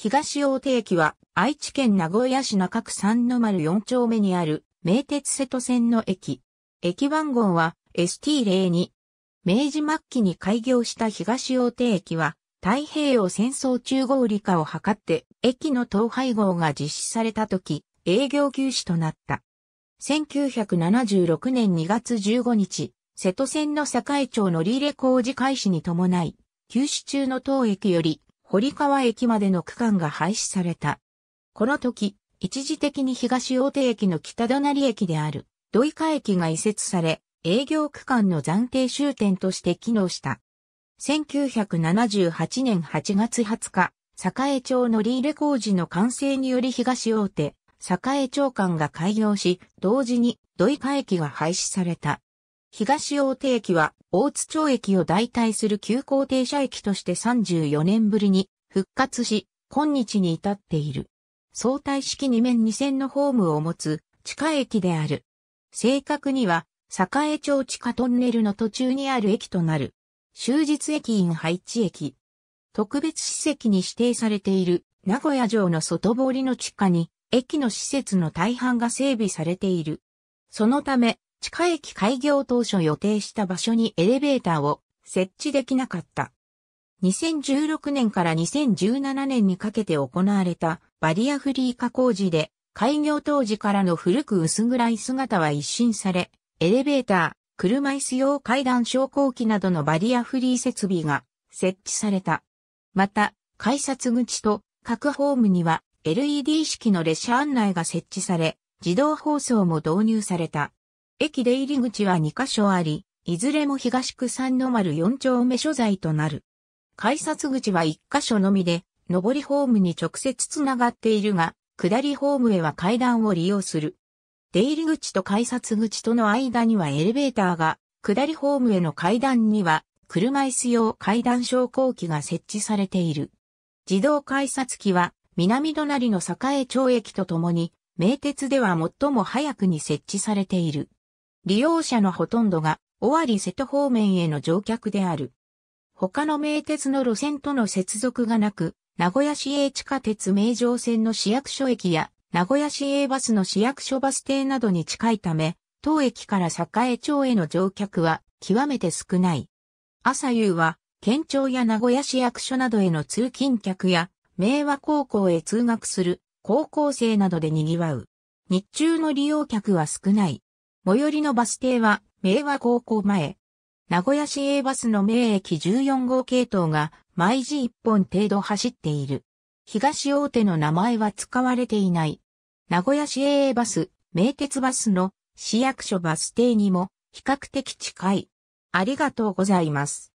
東大手駅は愛知県名古屋市中区三の丸4丁目にある名鉄瀬戸線の駅。駅番号は ST02。明治末期に開業した東大手駅は太平洋戦争中合理化を図って駅の統廃合が実施された時営業休止となった。1976年2月15日、瀬戸線の境町乗り入れ工事開始に伴い、休止中の当駅より堀川駅までの区間が廃止された。この時、一時的に東大手駅の北隣駅である、土井川駅が移設され、営業区間の暫定終点として機能した。1978年8月20日、栄町乗り入れ工事の完成により東大手、栄町間が開業し、同時に土井川駅が廃止された。東大手駅は大津町駅を代替する急行停車駅として34年ぶりに復活し、今日に至っている。相対式2面2線のホームを持つ地下駅である。正確には、栄町地下トンネルの途中にある駅となる。終日駅員配置駅。特別史跡に指定されている名古屋城の外堀の地下に、駅の施設の大半が整備されている。そのため、地下駅開業当初予定した場所にエレベーターを設置できなかった。2016年から2017年にかけて行われたバリアフリー化工事で開業当時からの古く薄暗い姿は一新され、エレベーター、車椅子用階段昇降機などのバリアフリー設備が設置された。また、改札口と各ホームには LED 式の列車案内が設置され、自動放送も導入された。駅出入り口は2カ所あり、いずれも東区三の丸4丁目所在となる。改札口は1カ所のみで、上りホームに直接つながっているが、下りホームへは階段を利用する。出入り口と改札口との間にはエレベーターが、下りホームへの階段には、車椅子用階段昇降機が設置されている。自動改札機は、南隣の栄町駅とともに、名鉄では最も早くに設置されている。利用者のほとんどが、尾張瀬戸方面への乗客である。他の名鉄の路線との接続がなく、名古屋市営地下鉄名城線の市役所駅や、名古屋市営バスの市役所バス停などに近いため、当駅から栄町への乗客は極めて少ない。朝夕は、県庁や名古屋市役所などへの通勤客や、明和高校へ通学する高校生などで賑わう。日中の利用客は少ない。最寄りのバス停は、明和高校前。名古屋市営バスの名駅14号系統が、毎時1本程度走っている。東大手の名前は使われていない。名古屋市営バス、名鉄バスの市役所バス停にも比較的近い。ありがとうございます。